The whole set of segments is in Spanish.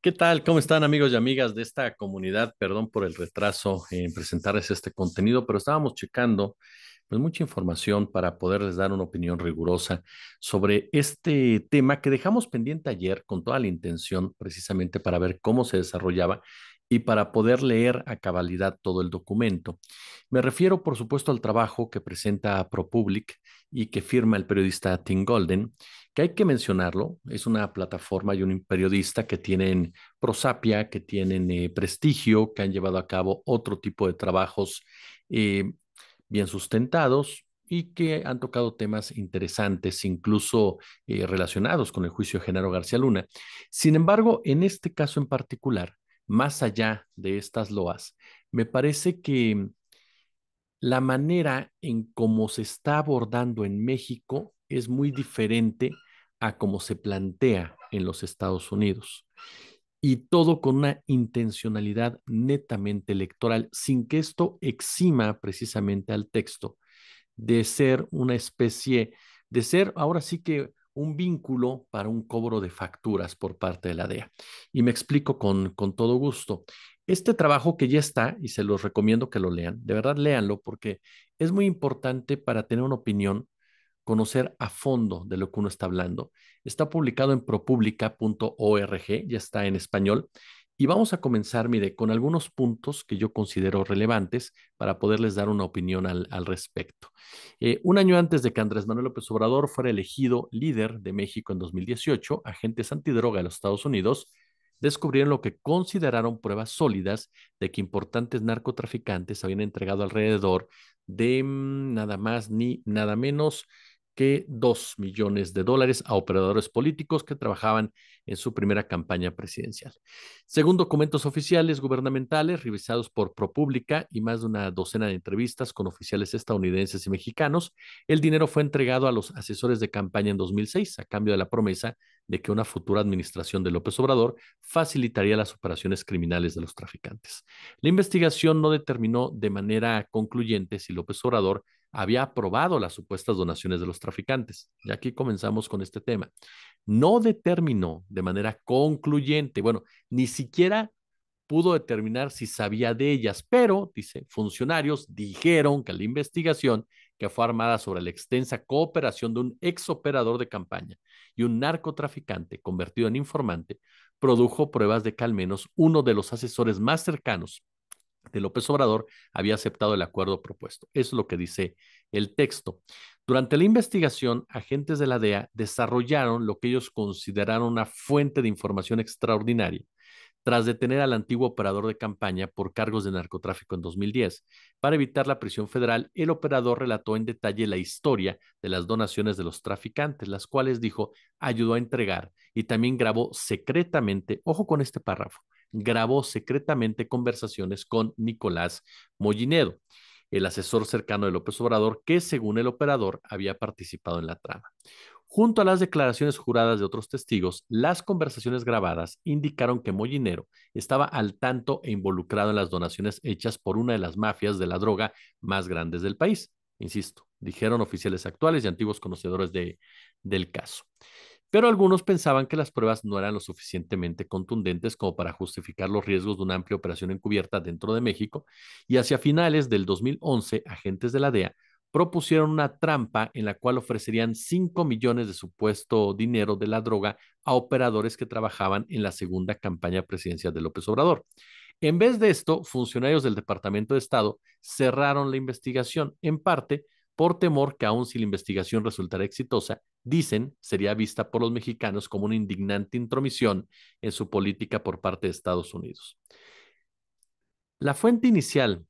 ¿Qué tal? ¿Cómo están amigos y amigas de esta comunidad? Perdón por el retraso en presentarles este contenido, pero estábamos checando pues, mucha información para poderles dar una opinión rigurosa sobre este tema que dejamos pendiente ayer con toda la intención precisamente para ver cómo se desarrollaba y para poder leer a cabalidad todo el documento. Me refiero, por supuesto, al trabajo que presenta ProPublic y que firma el periodista Tim Golden, que hay que mencionarlo, es una plataforma y un periodista que tienen prosapia, que tienen eh, prestigio, que han llevado a cabo otro tipo de trabajos eh, bien sustentados y que han tocado temas interesantes, incluso eh, relacionados con el juicio de Genaro García Luna. Sin embargo, en este caso en particular, más allá de estas loas, me parece que la manera en cómo se está abordando en México es muy diferente a como se plantea en los Estados Unidos. Y todo con una intencionalidad netamente electoral, sin que esto exima precisamente al texto de ser una especie, de ser ahora sí que un vínculo para un cobro de facturas por parte de la DEA. Y me explico con, con todo gusto. Este trabajo que ya está, y se los recomiendo que lo lean, de verdad léanlo porque es muy importante para tener una opinión conocer a fondo de lo que uno está hablando. Está publicado en propublica.org, ya está en español. Y vamos a comenzar, mire, con algunos puntos que yo considero relevantes para poderles dar una opinión al, al respecto. Eh, un año antes de que Andrés Manuel López Obrador fuera elegido líder de México en 2018, agentes antidroga de los Estados Unidos descubrieron lo que consideraron pruebas sólidas de que importantes narcotraficantes habían entregado alrededor de mm, nada más ni nada menos que 2 millones de dólares a operadores políticos que trabajaban en su primera campaña presidencial. Según documentos oficiales gubernamentales revisados por ProPublica y más de una docena de entrevistas con oficiales estadounidenses y mexicanos, el dinero fue entregado a los asesores de campaña en 2006 a cambio de la promesa de que una futura administración de López Obrador facilitaría las operaciones criminales de los traficantes. La investigación no determinó de manera concluyente si López Obrador había aprobado las supuestas donaciones de los traficantes. Y aquí comenzamos con este tema. No determinó de manera concluyente, bueno, ni siquiera pudo determinar si sabía de ellas, pero, dice, funcionarios dijeron que la investigación que fue armada sobre la extensa cooperación de un ex operador de campaña y un narcotraficante convertido en informante, produjo pruebas de que al menos uno de los asesores más cercanos López Obrador había aceptado el acuerdo propuesto. Eso es lo que dice el texto. Durante la investigación, agentes de la DEA desarrollaron lo que ellos consideraron una fuente de información extraordinaria tras detener al antiguo operador de campaña por cargos de narcotráfico en 2010. Para evitar la prisión federal, el operador relató en detalle la historia de las donaciones de los traficantes, las cuales dijo ayudó a entregar y también grabó secretamente, ojo con este párrafo, grabó secretamente conversaciones con Nicolás Mollinero el asesor cercano de López Obrador, que según el operador había participado en la trama. Junto a las declaraciones juradas de otros testigos, las conversaciones grabadas indicaron que Mollinero estaba al tanto e involucrado en las donaciones hechas por una de las mafias de la droga más grandes del país. Insisto, dijeron oficiales actuales y antiguos conocedores del caso pero algunos pensaban que las pruebas no eran lo suficientemente contundentes como para justificar los riesgos de una amplia operación encubierta dentro de México, y hacia finales del 2011, agentes de la DEA propusieron una trampa en la cual ofrecerían 5 millones de supuesto dinero de la droga a operadores que trabajaban en la segunda campaña presidencial de López Obrador. En vez de esto, funcionarios del Departamento de Estado cerraron la investigación, en parte por temor que aun si la investigación resultara exitosa, dicen sería vista por los mexicanos como una indignante intromisión en su política por parte de Estados Unidos. La fuente inicial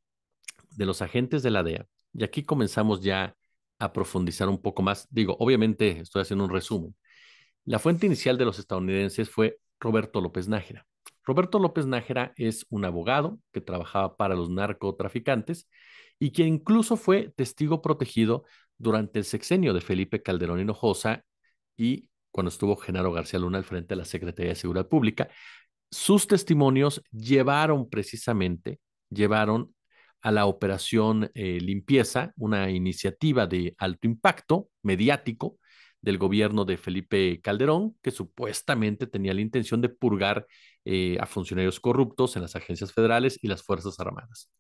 de los agentes de la DEA, y aquí comenzamos ya a profundizar un poco más, digo, obviamente estoy haciendo un resumen, la fuente inicial de los estadounidenses fue Roberto López Nájera. Roberto López Nájera es un abogado que trabajaba para los narcotraficantes y quien incluso fue testigo protegido durante el sexenio de Felipe Calderón Hinojosa y cuando estuvo Genaro García Luna al frente de la Secretaría de Seguridad Pública, sus testimonios llevaron precisamente, llevaron a la operación eh, limpieza, una iniciativa de alto impacto mediático del gobierno de Felipe Calderón, que supuestamente tenía la intención de purgar eh, a funcionarios corruptos en las agencias federales y las Fuerzas Armadas.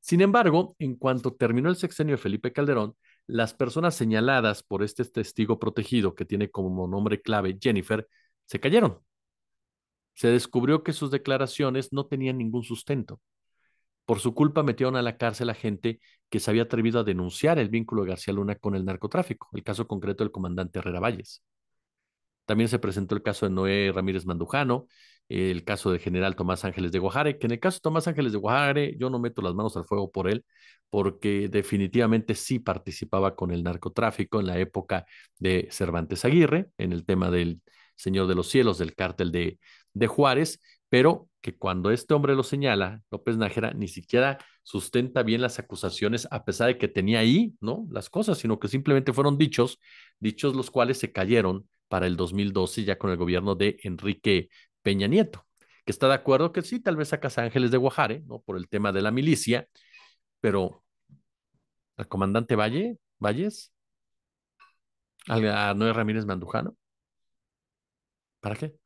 Sin embargo, en cuanto terminó el sexenio de Felipe Calderón, las personas señaladas por este testigo protegido, que tiene como nombre clave Jennifer, se cayeron. Se descubrió que sus declaraciones no tenían ningún sustento. Por su culpa metieron a la cárcel a gente que se había atrevido a denunciar el vínculo de García Luna con el narcotráfico, el caso concreto del comandante Herrera Valles. También se presentó el caso de Noé Ramírez Mandujano, el caso del general Tomás Ángeles de Guajare, que en el caso de Tomás Ángeles de Guajare yo no meto las manos al fuego por él, porque definitivamente sí participaba con el narcotráfico en la época de Cervantes Aguirre, en el tema del Señor de los Cielos, del cártel de, de Juárez, pero que cuando este hombre lo señala, López Najera ni siquiera sustenta bien las acusaciones a pesar de que tenía ahí, ¿no? Las cosas, sino que simplemente fueron dichos, dichos los cuales se cayeron para el 2012 ya con el gobierno de Enrique Peña Nieto, que está de acuerdo que sí, tal vez a Casa Ángeles de Guajare, ¿no? Por el tema de la milicia, pero al comandante Valle, Valles, a Noé Ramírez Mandujano, ¿para qué?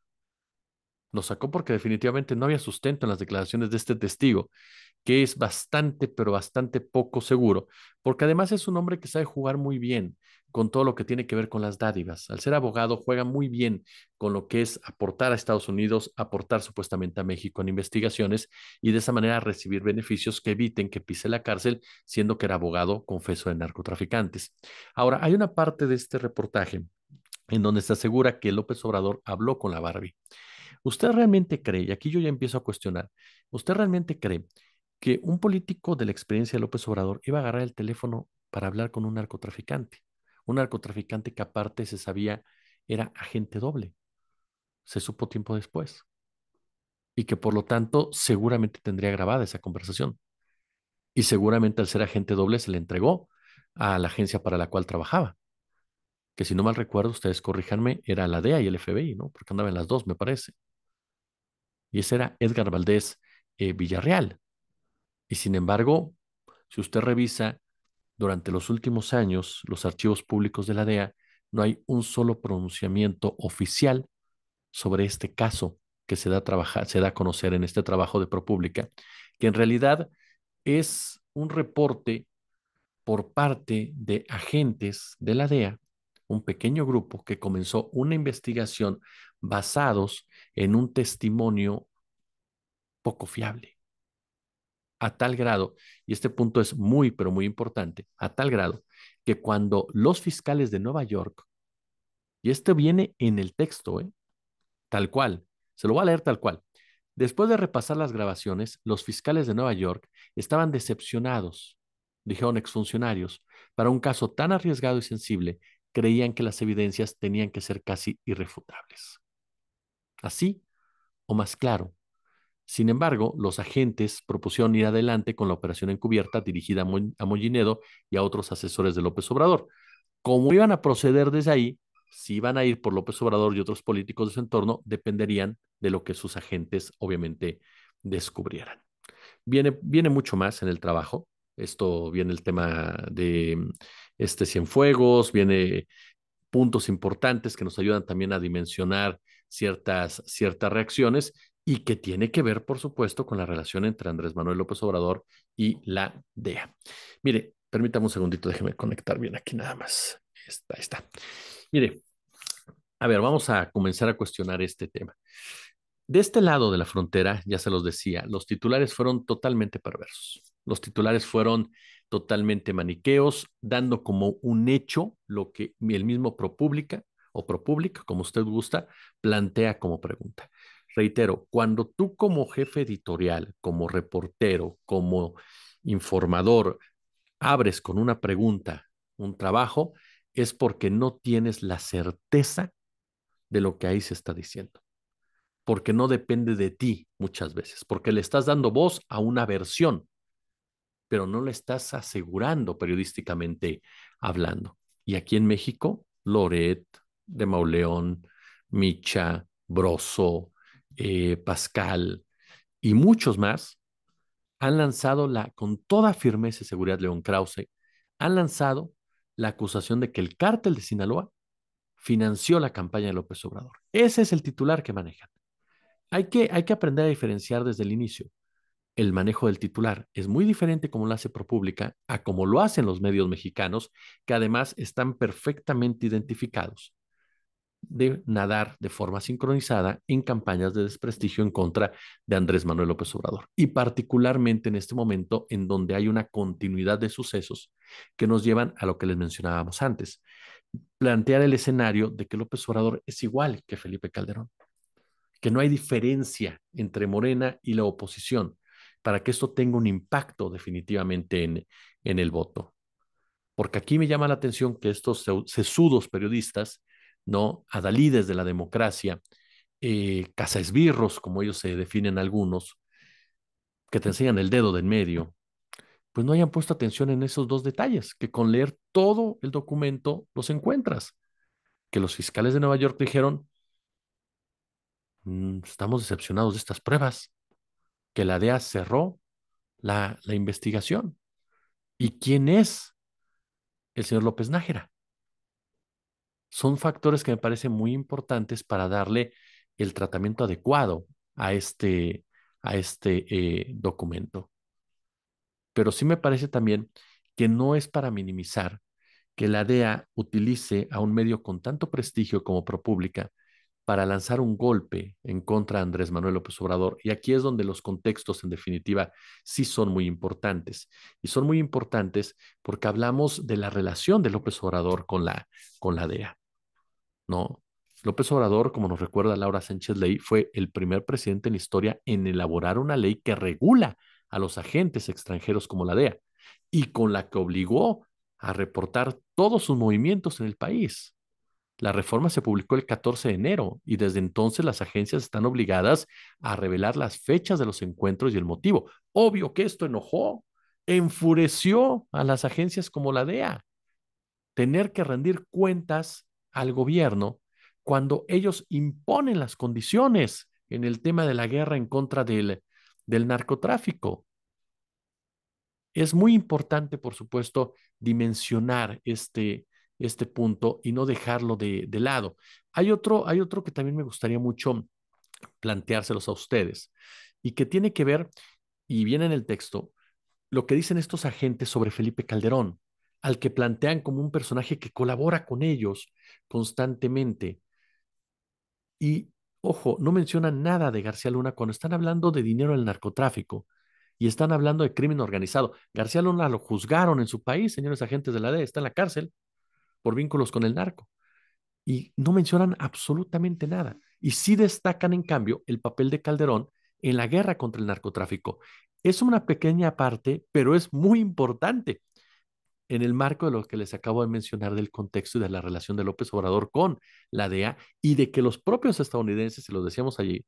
Lo sacó porque definitivamente no había sustento en las declaraciones de este testigo, que es bastante, pero bastante poco seguro, porque además es un hombre que sabe jugar muy bien con todo lo que tiene que ver con las dádivas. Al ser abogado, juega muy bien con lo que es aportar a Estados Unidos, aportar supuestamente a México en investigaciones y de esa manera recibir beneficios que eviten que pise la cárcel, siendo que era abogado, confeso, de narcotraficantes. Ahora, hay una parte de este reportaje en donde se asegura que López Obrador habló con la Barbie. ¿Usted realmente cree, y aquí yo ya empiezo a cuestionar, ¿usted realmente cree que un político de la experiencia de López Obrador iba a agarrar el teléfono para hablar con un narcotraficante? Un narcotraficante que aparte se sabía era agente doble. Se supo tiempo después. Y que por lo tanto seguramente tendría grabada esa conversación. Y seguramente al ser agente doble se le entregó a la agencia para la cual trabajaba que si no mal recuerdo, ustedes corríjanme, era la DEA y el FBI, ¿no? Porque andaban las dos, me parece. Y ese era Edgar Valdés eh, Villarreal. Y sin embargo, si usted revisa durante los últimos años los archivos públicos de la DEA, no hay un solo pronunciamiento oficial sobre este caso que se da se da a conocer en este trabajo de ProPública, que en realidad es un reporte por parte de agentes de la DEA, un pequeño grupo que comenzó una investigación basados en un testimonio poco fiable. A tal grado, y este punto es muy, pero muy importante, a tal grado que cuando los fiscales de Nueva York, y esto viene en el texto, ¿eh? tal cual, se lo voy a leer tal cual. Después de repasar las grabaciones, los fiscales de Nueva York estaban decepcionados, dijeron exfuncionarios, para un caso tan arriesgado y sensible, creían que las evidencias tenían que ser casi irrefutables así o más claro. Sin embargo, los agentes propusieron ir adelante con la operación encubierta dirigida a, Mollinedo y a otros asesores de López Obrador. Como iban a proceder desde ahí, si iban a ir por López Obrador y otros políticos de su entorno, dependerían de lo que sus agentes obviamente descubrieran. Viene, viene mucho más en el trabajo. Esto viene el tema de este Cienfuegos, viene puntos importantes que nos ayudan también a dimensionar ciertas, ciertas reacciones y que tiene que ver, por supuesto, con la relación entre Andrés Manuel López Obrador y la DEA. Mire, permítame un segundito, déjeme conectar bien aquí nada más. Está, está. Mire, a ver, vamos a comenzar a cuestionar este tema. De este lado de la frontera, ya se los decía, los titulares fueron totalmente perversos. Los titulares fueron totalmente maniqueos, dando como un hecho lo que el mismo ProPublica o ProPublica, como usted gusta, plantea como pregunta. Reitero, cuando tú como jefe editorial, como reportero, como informador, abres con una pregunta un trabajo, es porque no tienes la certeza de lo que ahí se está diciendo, porque no depende de ti muchas veces, porque le estás dando voz a una versión, pero no le estás asegurando periodísticamente hablando. Y aquí en México, Loret, de Mauleón, Micha, Broso, eh, Pascal y muchos más han lanzado la, con toda firmeza y seguridad, León Krause, han lanzado la acusación de que el cártel de Sinaloa financió la campaña de López Obrador. Ese es el titular que manejan. Hay que, hay que aprender a diferenciar desde el inicio. El manejo del titular es muy diferente como lo hace ProPública a como lo hacen los medios mexicanos, que además están perfectamente identificados de nadar de forma sincronizada en campañas de desprestigio en contra de Andrés Manuel López Obrador. Y particularmente en este momento en donde hay una continuidad de sucesos que nos llevan a lo que les mencionábamos antes, plantear el escenario de que López Obrador es igual que Felipe Calderón, que no hay diferencia entre Morena y la oposición para que esto tenga un impacto definitivamente en, en el voto. Porque aquí me llama la atención que estos sesudos periodistas ¿no? Adalides de la democracia, eh, cazaesbirros, como ellos se definen algunos, que te enseñan el dedo del medio, pues no hayan puesto atención en esos dos detalles, que con leer todo el documento los encuentras. Que los fiscales de Nueva York dijeron, mm, estamos decepcionados de estas pruebas, que la DEA cerró la, la investigación. ¿Y quién es el señor López Nájera? son factores que me parecen muy importantes para darle el tratamiento adecuado a este, a este eh, documento. Pero sí me parece también que no es para minimizar que la DEA utilice a un medio con tanto prestigio como ProPública para lanzar un golpe en contra de Andrés Manuel López Obrador. Y aquí es donde los contextos, en definitiva, sí son muy importantes. Y son muy importantes porque hablamos de la relación de López Obrador con la, con la DEA. ¿no? López Obrador, como nos recuerda Laura Sánchez Ley, fue el primer presidente en la historia en elaborar una ley que regula a los agentes extranjeros como la DEA y con la que obligó a reportar todos sus movimientos en el país. La reforma se publicó el 14 de enero y desde entonces las agencias están obligadas a revelar las fechas de los encuentros y el motivo. Obvio que esto enojó, enfureció a las agencias como la DEA. Tener que rendir cuentas al gobierno cuando ellos imponen las condiciones en el tema de la guerra en contra del, del narcotráfico. Es muy importante, por supuesto, dimensionar este, este punto y no dejarlo de, lado. Hay otro, hay otro que también me gustaría mucho planteárselos a ustedes y que tiene que ver, y viene en el texto, lo que dicen estos agentes sobre Felipe Calderón al que plantean como un personaje que colabora con ellos constantemente. Y, ojo, no mencionan nada de García Luna cuando están hablando de dinero del narcotráfico y están hablando de crimen organizado. García Luna lo juzgaron en su país, señores agentes de la DEA, está en la cárcel por vínculos con el narco. Y no mencionan absolutamente nada. Y sí destacan, en cambio, el papel de Calderón en la guerra contra el narcotráfico. Es una pequeña parte, pero es muy importante en el marco de lo que les acabo de mencionar del contexto y de la relación de López Obrador con la DEA y de que los propios estadounidenses, se lo decíamos allí,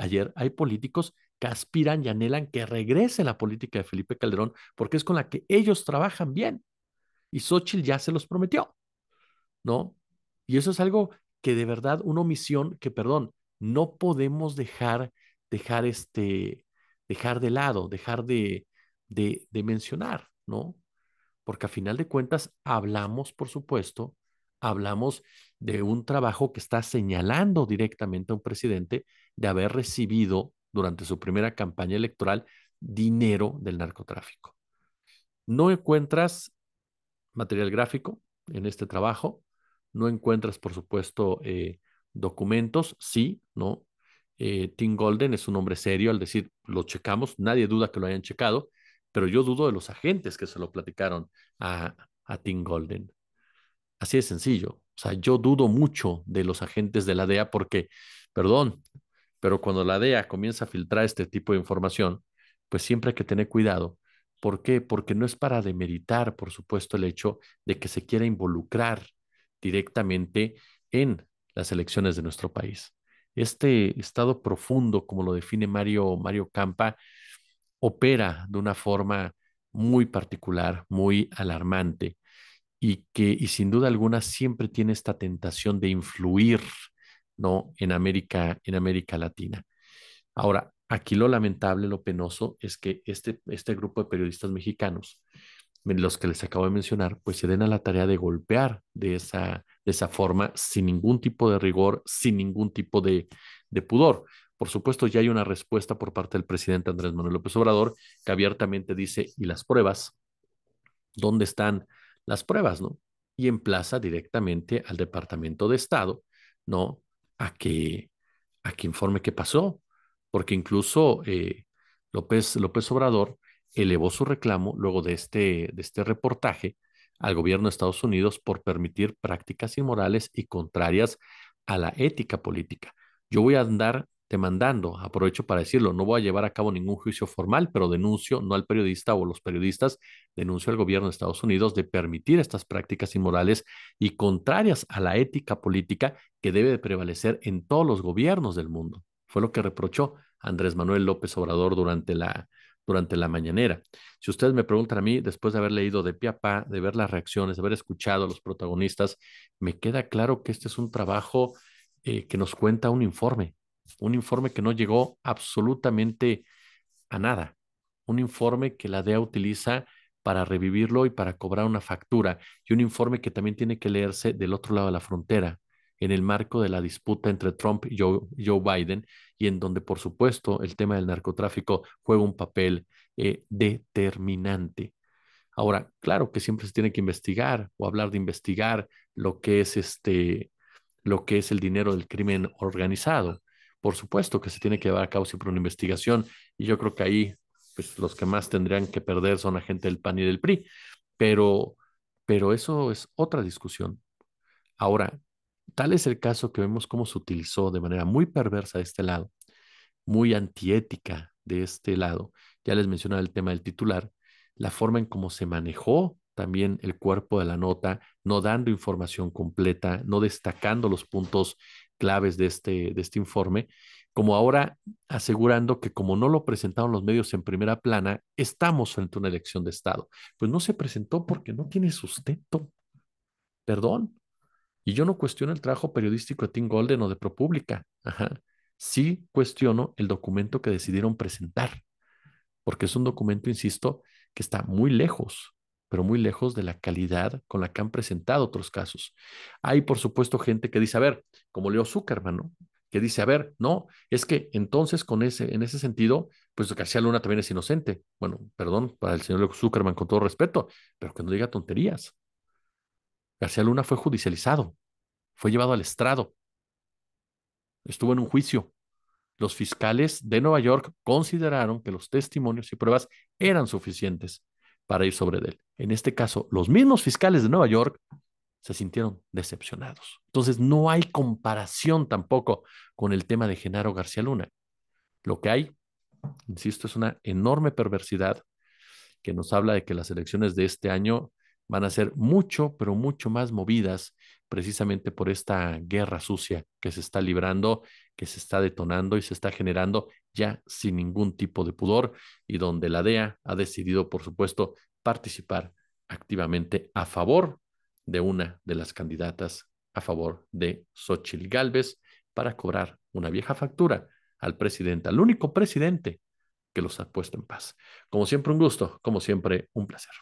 ayer, hay políticos que aspiran y anhelan que regrese la política de Felipe Calderón porque es con la que ellos trabajan bien. Y Xochitl ya se los prometió, ¿no? Y eso es algo que de verdad, una omisión que, perdón, no podemos dejar, dejar este, dejar de lado, dejar de mencionar, ¿no? porque a final de cuentas hablamos, por supuesto, hablamos de un trabajo que está señalando directamente a un presidente de haber recibido durante su primera campaña electoral dinero del narcotráfico. No encuentras material gráfico en este trabajo, no encuentras, por supuesto, eh, documentos, sí, ¿no? Eh, Tim Golden es un hombre serio al decir, lo checamos, nadie duda que lo hayan checado, pero yo dudo de los agentes que se lo platicaron a, Tim Golden. Así de sencillo. O sea, yo dudo mucho de los agentes de la DEA porque, perdón, pero cuando la DEA comienza a filtrar este tipo de información, pues siempre hay que tener cuidado. ¿Por qué? Porque no es para demeritar, por supuesto, el hecho de que se quiera involucrar directamente en las elecciones de nuestro país. Este estado profundo, como lo define Mario, Mario Campa, opera de una forma muy particular, muy alarmante, y que, y sin duda alguna, siempre tiene esta tentación de influir ¿no? en, América, en América Latina. Ahora, aquí lo lamentable, lo penoso, es que este, este grupo de periodistas mexicanos, los que les acabo de mencionar, pues se den a la tarea de golpear de esa, de esa forma, sin ningún tipo de rigor, sin ningún tipo de, de pudor. Por supuesto, ya hay una respuesta por parte del presidente Andrés Manuel López Obrador, que abiertamente dice, ¿y las pruebas? ¿Dónde están las pruebas, no? Y emplaza directamente al Departamento de Estado, ¿no? A que, a que informe qué pasó, porque incluso eh, López, López Obrador elevó su reclamo luego de este, de este reportaje al gobierno de Estados Unidos por permitir prácticas inmorales y contrarias a la ética política. Yo voy a andar mandando, aprovecho para decirlo, no voy a llevar a cabo ningún juicio formal, pero denuncio no al periodista o los periodistas, denuncio al gobierno de Estados Unidos de permitir estas prácticas inmorales y contrarias a la ética política que debe de prevalecer en todos los gobiernos del mundo. Fue lo que reprochó Andrés Manuel López Obrador durante la, durante la mañanera. Si ustedes me preguntan a mí, después de haber leído de pie a pa, de ver las reacciones, de haber escuchado a los protagonistas, me queda claro que este es un trabajo eh, que nos cuenta un informe, un informe que no llegó absolutamente a nada, un informe que la DEA utiliza para revivirlo y para cobrar una factura, y un informe que también tiene que leerse del otro lado de la frontera, en el marco de la disputa entre Trump y Joe, Biden, y en donde, por supuesto, el tema del narcotráfico juega un papel eh, determinante. Ahora, claro que siempre se tiene que investigar o hablar de investigar lo que es este, lo que es el dinero del crimen organizado por supuesto que se tiene que llevar a cabo siempre una investigación y yo creo que ahí pues los que más tendrían que perder son la gente del PAN y del PRI, pero, pero eso es otra discusión. Ahora, tal es el caso que vemos cómo se utilizó de manera muy perversa de este lado, muy antiética de este lado. Ya les mencionaba el tema del titular, la forma en cómo se manejó también el cuerpo de la nota, no dando información completa, no destacando los puntos claves de este, de este informe, como ahora asegurando que como no lo presentaron los medios en primera plana, estamos frente a una elección de Estado. Pues no se presentó porque no tiene sustento. Perdón. Y yo no cuestiono el trabajo periodístico de Tim Golden o de ProPublica. Ajá. Sí cuestiono el documento que decidieron presentar, porque es un documento, insisto, que está muy lejos pero muy lejos de la calidad con la que han presentado otros casos. Hay, por supuesto, gente que dice, a ver, como Leo Zuckerman, ¿no? que dice, a ver, no, es que entonces con ese, en ese sentido, pues García Luna también es inocente. Bueno, perdón para el señor Leo Zuckerman con todo respeto, pero que no diga tonterías. García Luna fue judicializado, fue llevado al estrado, estuvo en un juicio. Los fiscales de Nueva York consideraron que los testimonios y pruebas eran suficientes para ir sobre él. En este caso, los mismos fiscales de Nueva York se sintieron decepcionados. Entonces, no hay comparación tampoco con el tema de Genaro García Luna. Lo que hay, insisto, es una enorme perversidad que nos habla de que las elecciones de este año van a ser mucho, pero mucho más movidas precisamente por esta guerra sucia que se está librando, que se está detonando y se está generando ya sin ningún tipo de pudor y donde la DEA ha decidido, por supuesto, participar activamente a favor de una de las candidatas a favor de Xochitl Galvez, para cobrar una vieja factura al presidente, al único presidente que los ha puesto en paz. Como siempre, un gusto, como siempre, un placer.